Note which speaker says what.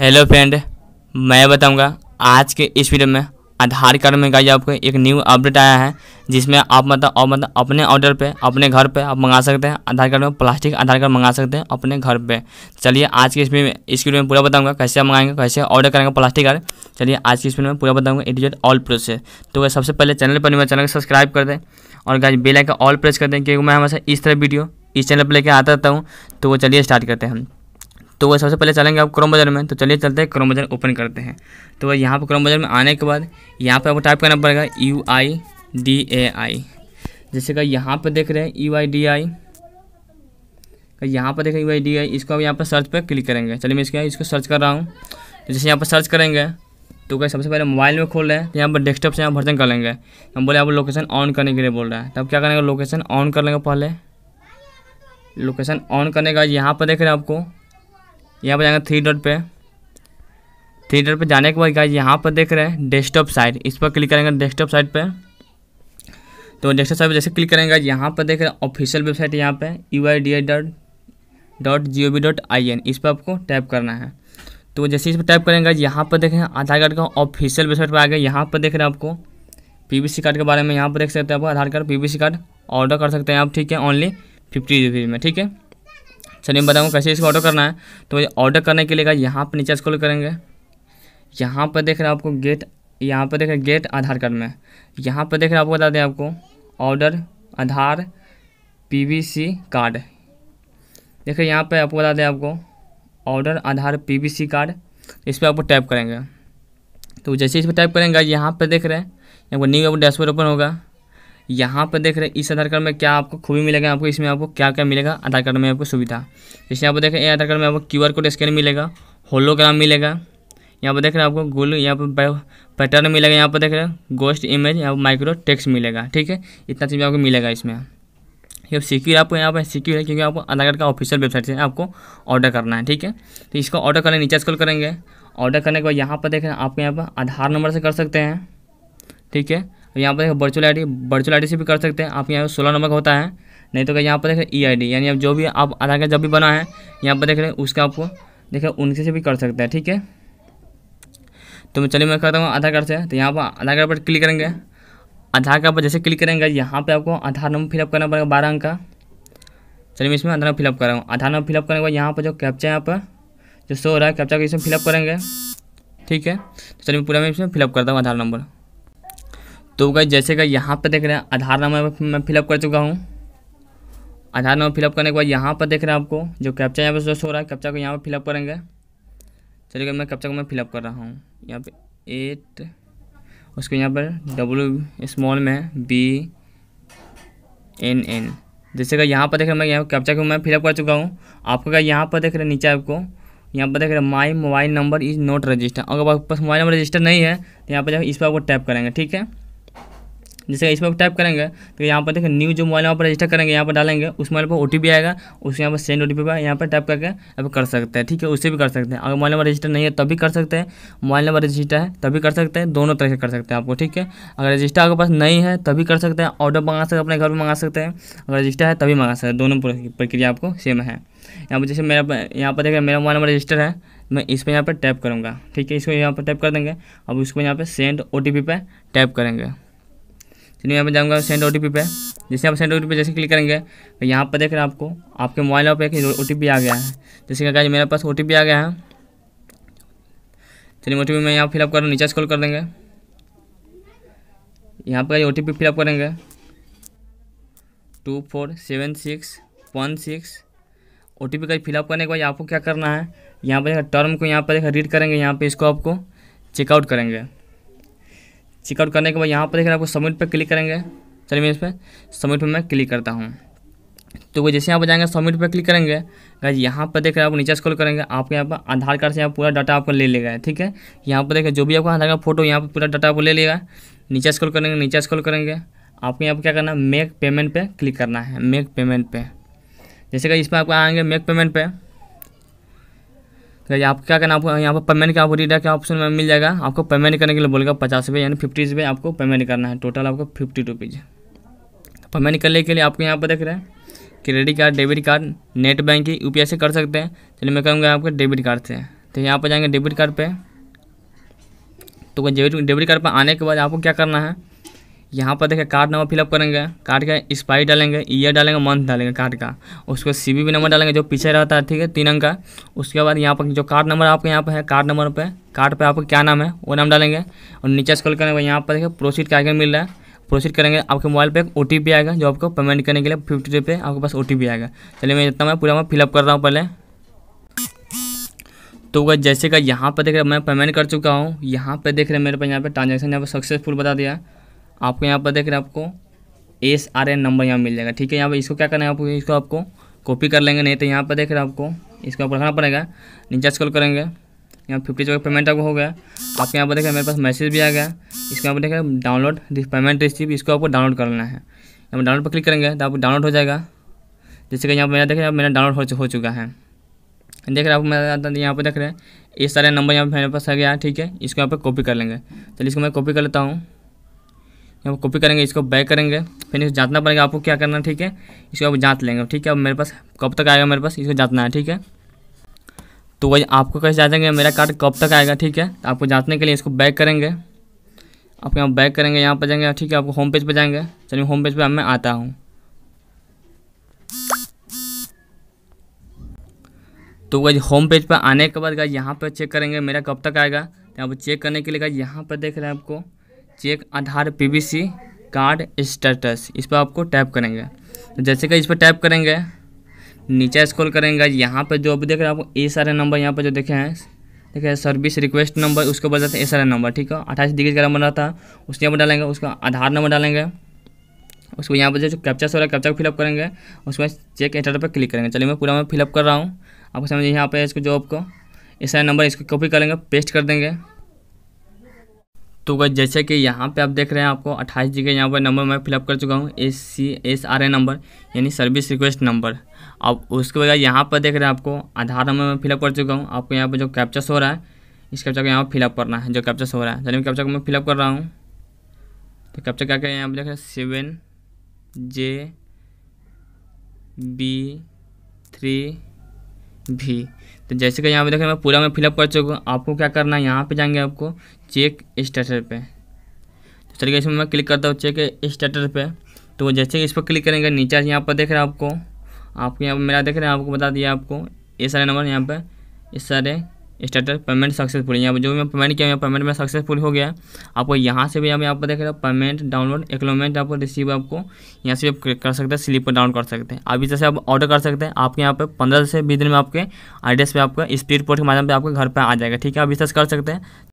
Speaker 1: hello friend मैं बताऊंगा आज के इस वीडियो में आधार कार्ड में गाइए आपको एक न्यू अपडेट आया है जिसमें आप मतलब आप मतलब अपने ऑर्डर पे अपने घर पे आप मंगा सकते हैं आधार कार्ड में प्लास्टिक आधार कार्ड मंगा सकते हैं अपने घर पे चलिए आज के इस वीडियो में इस वीडियो में पूरा बताऊंगा कैसे मंगाएंगे कैसे ऑर्डर करेंगे प्लास्टिक कार्ड चलिए आज की इस वीडियो में पूरा बताऊँगा इट इज ऑल प्रोसेस तो सबसे पहले चैनल पर चैनल को सब्सक्राइब कर दें और गाइज बेलाइक ऑल प्रेस कर दें क्योंकि मैं हमेशा इस तरह वीडियो इस चैनल पर लेकर आता रहता हूँ तो वो चलिए स्टार्ट करते हैं तो वह सबसे पहले चलेंगे आप क्रोम बाजार में तो चलिए चलते हैं क्रोम बाजार ओपन करते हैं तो वह यहाँ पर क्रोम बाजार में आने के बाद यहाँ पर आपको टाइप करना पड़ेगा यू आई डी ए आई जैसे कि यहाँ पर देख रहे हैं यू आई डी आई यहाँ पर देखें यू आई डी आई इसको आप यहाँ पर सर्च पर क्लिक करेंगे चलिए मैं इसके इसको सर्च कर रहा हूँ तो जैसे यहाँ पर सर्च करेंगे तो क्या सबसे पहले मोबाइल में खोल रहे हैं तो यहाँ पर डेस्कटॉप से यहाँ भर्जन कर लेंगे हम बोले यहाँ लोकेशन ऑन करने के लिए बोल रहा है तब क्या करेंगे लोकेशन ऑन कर लेंगे पहले लोकेशन ऑन करने का यहाँ पर देख रहे हैं आपको यहाँ पर जाएंगे थ्री डॉट पे थ्री डॉट पे जाने के बाद गाइज यहाँ पर देख रहे हैं डेस्कटॉप साइड इस पर क्लिक करेंगे डेस्कटॉप साइड पे तो डेस्कटॉप साइड पर जैसे क्लिक करेंगे यहाँ पर देख रहे हैं ऑफिशियल वेबसाइट यहाँ पे U I D I dot dot G O V dot I N इस पर आपको टाइप करना है तो जैसे इस पर टाइप करेंगे यहाँ पर देखें आधार कार्ड का ऑफिशियल वेबसाइट पर आ गया यहाँ पर देख रहे हैं आपको सी कार्ड के बारे में यहाँ पर देख सकते हैं आप आधार कार्ड सी कार्ड ऑर्डर कर सकते हैं आप ठीक है ओनली फिफ्टी रुपीज़ में ठीक है चलिए मैं बताऊँगा कैसे इसको ऑर्डर करना है तो ऑर्डर करने के लिए यहाँ पर नीचे स्कॉल करेंगे यहाँ पर देख रहे हैं आपको गेट यहाँ पर देख रहे गेट आधार कार्ड में यहाँ पर देख रहे आपको बता दें आपको ऑर्डर आधार पी कार्ड देखिए यहाँ पर आपको बता दें आपको ऑर्डर आधार पी कार्ड इस पर आपको टैप करेंगे तो जैसे इस पर टाइप करेंगे यहाँ पर देख रहे हैं यहाँ पर न्यू आपको डैशबोर्ड ओपन होगा यहाँ पर देख रहे हैं इस आधार कार्ड में क्या आपको खूबी मिलेगा आपको इसमें आपको क्या क्या मिलेगा आधार कार्ड में आपको सुविधा जैसे यहाँ पर देख रहे हैं आधार कार्ड में आपको क्यू आर कोड स्कैन मिलेगा होलोग्राम मिलेगा यहाँ पर देख रहे हैं आपको गोल यहाँ पर पैटर्न मिलेगा यहाँ पर देख रहे हैं गोस्ट इमेज यहाँ पर माइक्रो टेक्स मिलेगा ठीक है इतना चीज़ आपको मिलेगा इसमें ये सिक्योर आपको यहाँ पर सिक्योर है क्योंकि आपको आधार कार्ड का ऑफिशियल वेबसाइट से आपको ऑर्डर करना है ठीक है तो इसको ऑर्डर करने नीचे स्क्रॉल करेंगे ऑर्डर करने के बाद यहाँ पर देख रहे हैं आपको यहाँ पर आधार नंबर से कर सकते हैं ठीक है तो यहाँ पर देखो virtual I D virtual I D से भी कर सकते हैं आप यहाँ पर सोलह नंबर का होता है नहीं तो क्या यहाँ पर देख ई आई डी यानी अब जो भी आप आधार कार्ड जब भी बना है यहाँ पर देख रहे हैं उसका आपको देख रहे उनसे से भी कर सकते हैं ठीक है तो मैं चलिए मैं करता हूँ आधार कार्ड से तो यहाँ पर आधार कार्ड पर क्लिक करेंगे आधार कार्ड पर जैसे क्लिक करेंगे यहाँ पर आपको आधार नंबर फिलअप करना पड़ेगा बारह अंक का चलिए मैं इसमें आधार नंबर फिलअप कर रहा हूँ आधार नंबर फिलअप करने के बाद यहाँ पर जो कैप्चा है यहाँ पर जो शो हो रहा है कैप्चा को इसमें फिलअप करेंगे ठीक है तो चलिए पूरा मैं इसमें फिलअप करता हूँ आधार नंबर तो गई जैसे कि यहाँ पर देख रहे हैं आधार नंबर मैं फिलअप कर चुका हूँ आधार नंबर फिलअप करने के बाद यहाँ पर देख रहे हैं आपको जो कैप्चा यहाँ पर हो रहा है कैप्चा को यहाँ पर फिलअप करेंगे चलिए मैं कैप्चा को मैं फिलअप कर रहा हूँ यहाँ पे एट उसको यहाँ पर डब्लू स्मॉल में बी एन एन जैसे कि यहाँ पर देख रहे मैं यहाँ कैप्चा को मैं फिलअप कर चुका हूँ आपको क्या यहाँ पर देख रहे हैं नीचे आपको यहाँ पर देख रहे my mobile number is not register अगर आपके पास मोबाइल नंबर रजिस्टर नहीं है तो यहाँ पर जब इस पर आपको टैप करेंगे ठीक है जैसे इसमें टाइप करेंगे तो यहाँ पर देखिए न्यू जो मोबाइल यहाँ पर रजिस्टर करेंगे यहाँ पर डालेंगे उस मोबाइल पर ओ आएगा उस यहाँ पर सेंड ओ टी पर यहाँ पर टाइप करके आप कर सकते हैं ठीक है उससे भी कर सकते हैं अगर मोबाइल नंबर रजिस्टर नहीं है तब भी कर सकते हैं मोबाइल नंबर रजिस्टर है तभी कर सकते हैं दोनों तरह से कर सकते हैं आपको ठीक है अगर रजिस्टर आपके पास नहीं है तभी कर सकते हैं ऑर्डर मंगा सकते हैं अपने घर में मंगा सकते हैं अगर रजिस्टर है तभी मंगा सकते हैं दोनों प्रक्रिया आपको सेम है यहाँ पर जैसे मेरा यहाँ पर देखिए मेरा मोबाइल नंबर रजिस्टर है मैं इस पर यहाँ पर टैप करूँगा ठीक है इसको यहाँ पर टैप कर देंगे अब उसको यहाँ पर सेंड ओ टी पे टैप करेंगे चलिए यहाँ पर जाऊँगा सेंड ओ पे जैसे आप सेंड ओ पे जैसे क्लिक करेंगे तो यहाँ पर देख रहे हैं आपको आपके मोबाइल पर एक ओ आ गया है जैसे क्या मेरे पास ओ आ गया है चलिए ओ टी मैं यहाँ फिलअप कर नीचे स्कॉल कर देंगे यहाँ पर ओ टी पी फिलअप करेंगे two four seven six one six O T P का फिलअप करने के बाद आपको क्या करना है यहाँ पर टर्म को यहाँ पर रीड करेंगे यहाँ पे इसको आपको चेकआउट करेंगे चेकआउट करने के बाद यहाँ पर देखना आपको सबमिट पर क्लिक करेंगे चलिए मैं इस पर सबमिट पर मैं क्लिक करता हूँ तो वो जैसे यहाँ पर जाएंगे सबमिट पर क्लिक करेंगे गाइज यहाँ पर देख रहे हैं आप नीचे स्क्रॉल करेंगे आपके यहाँ पर आधार कार्ड से यहाँ पूरा डाटा आपको ले लेगा ठीक है यहाँ पर देखें जो भी आपका आधार का फोटो यहाँ पर पूरा डाटा आपको ले लेगा नीचे स्क्रॉल करेंगे नीचे स्क्रॉल करेंगे आपको यहाँ पर क्या करना है मेक पेमेंट पर क्लिक करना है मेक पेमेंट पर जैसे कि इस पर आपको आएंगे मेक पेमेंट पर गई तो आप क्या करना आपको यहाँ पर पेमेंट का आपको रीडर के ऑप्शन में मिल जाएगा आपको पेमेंट करने के लिए बोलेगा पचास रुपये यानी फिफ्टी रुपये आपको पेमेंट करना है टोटल आपको फिफ्टी रुपीज़ पेमेंट करने के लिए आपको यहाँ पर देख रहे हैं credit card debit card net banking यू से कर सकते हैं चलिए मैं कहूँगा आपके डेबिट कार्ड से तो यहाँ पर जाएंगे डेबिट कार्ड पर तो डेबिट कार्ड पर आने के बाद आपको क्या करना है यहाँ पर देखिए कार्ड नंबर फिलअप करेंगे कार्ड का एक्सपायरी डालेंगे ईयर डालेंगे मंथ डालेंगे कार्ड का उसको सी बी नंबर डालेंगे जो पीछे रहता है ठीक है तीन अंक का उसके बाद यहाँ पर जो कार्ड नंबर आपके यहाँ पर है कार्ड नंबर पे कार्ड पे आपका क्या नाम है वो नाम डालेंगे और नीचे स्कॉल करेंगे यहाँ पर देखिए प्रोसीड का आइकन मिल रहा है प्रोसीड करेंगे आपके मोबाइल पे एक ओ आएगा जो आपको पेमेंट करने के लिए फिफ्टी रुपये आपके पास ओ आएगा चलिए मैं जितना मैं पूरा मैं फिलअप कर रहा हूँ पहले तो वह जैसे का यहाँ पर देख रहे मैं पेमेंट कर चुका हूँ यहाँ पर देख रहे मेरे पास यहाँ पर ट्रांजेक्शन यहाँ पर सक्सेसफुल बता दिया आपको यहाँ पर देख रहे हैं आपको एस आर एन नंबर यहाँ मिल जाएगा ठीक है यहाँ पर इसको क्या करना है आपको इसको आपको कॉपी कर लेंगे नहीं तो यहाँ पर देख रहे हैं आपको इसको आपको रखना पड़ेगा नीचे स्कॉल करेंगे यहाँ फिफ्टी चौक पेमेंट आपको हो गया आपके यहाँ पर देख हैं मेरे पास मैसेज भी आ गया इसको यहाँ पर देख हैं डाउनलोड पेमेंट रिसिप इसको आपको डाउनलोड कर लेना है यहाँ डाउनलोड पर क्लिक करेंगे तो आपको डाउनलोड हो जाएगा जैसे कि यहाँ पर मेरा देख रहे हैं मेरा डाउनलोड हो चुका है देख रहे हैं आप मेरा यहाँ पर देख रहे हैं ये सारे नंबर यहाँ पर मेरे पास आ गया ठीक है इसको यहाँ पर कॉपी कर लेंगे चलिए इसको मैं कॉपी कर लेता हूँ पर कॉपी करेंगे इसको बैक करेंगे फिर इसको जांचना पड़ेगा आपको क्या करना है ठीक है इसको आप जांच लेंगे ठीक है अब मेरे पास कब तक आएगा मेरे पास इसको जांचना है ठीक है तो वही आपको कैसे जाँचेंगे मेरा कार्ड कब तक आएगा ठीक है तो आपको जाँचने के लिए इसको बैक करेंगे आप यहाँ बैक करेंगे यहाँ पर जाएंगे ठीक है आपको होम पेज पर जाएंगे चलिए होम पेज पर मैं आता हूँ तो वही होम पेज पर आने के बाद यहाँ पर चेक करेंगे मेरा कब तक आएगा तो यहाँ पर चेक करने के लिए यहाँ पर देख रहे हैं आपको check Aadhaar PBC card status इस पर आपको टैप करेंगे तो जैसे कि इस पर टैप करेंगे नीचे स्क्रॉल करेंगे यहाँ पर जो अभी देख रहे हैं आपको ये सारे नंबर यहाँ पर जो देखे हैं देखिए सर्विस रिक्वेस्ट नंबर उसके बदलते जाते हैं ए सारा नंबर ठीक है अट्ठाईस डिग्री का नंबर रहता है उसके यहाँ पर डालेंगे उसका आधार नंबर डालेंगे उसको यहाँ पर जो कैप्चा से हो रहा है कैप्चा को फिलअप करेंगे उसके बाद चेक एंटर पर क्लिक करेंगे चलिए मैं पूरा मैं फिलअप कर रहा हूँ आपको समझिए यहाँ पर इसको जो आपको ए सारा नंबर इसको कॉपी करेंगे पेस्ट कर देंगे तो गई जैसे कि यहाँ पे आप देख रहे हैं आपको अट्ठाईस जी के यहाँ पर नंबर मैं फिलअप कर चुका हूँ S C S R A number यानी सर्विस रिक्वेस्ट नंबर अब उसके बजाय यहाँ पर देख रहे हैं आपको आधार नंबर मैं फिलअप कर चुका हूँ आपको यहाँ पर जो कैप्चस हो रहा है इस कैप्चर को यहाँ पर फिलअप करना है जो कैप्चस हो रहा है चलिए कैप्चर को मैं फिलअप कर रहा हूँ तो कैप्चर क्या क्या यहाँ पर देख रहे हैं सेवन जे बी थ्री भी तो जैसे कि यहाँ पे देख रहे हैं मैं पूरा मैं फिलअप कर चुका हूँ आपको क्या करना है यहाँ पे जाएंगे आपको चेक स्टेटस पे तो चलिए इसमें मैं क्लिक करता हूँ चेक स्टेटस पे तो जैसे कि इस पर क्लिक करेंगे नीचे यहाँ पर देख रहे हैं आपको आपको यहाँ मेरा देख रहे हैं आपको बता दिया आपको ये सारे नंबर यहाँ पर इस सारे स्टेटस पेमेंट सक्सेसफुल यहाँ पर जो मैं पेमेंट किया पेमेंट में सक्सेसफुल हो गया आपको यहाँ से भी हम यहाँ पर देख रहे पेमेंट डाउनलोड एक्लोमेंट आपको रिसीव आपको यहाँ से भी आप कर सकते हैं स्लिप पर डाउन कर सकते हैं अभी जैसे आप ऑर्डर कर सकते हैं आपके यहाँ पर पंद्रह से बीस दिन में आपके एड्रेस पर आपका स्पीड पोस्ट के माध्यम से आपके घर पर आ जाएगा ठीक है आप विश्वास कर सकते हैं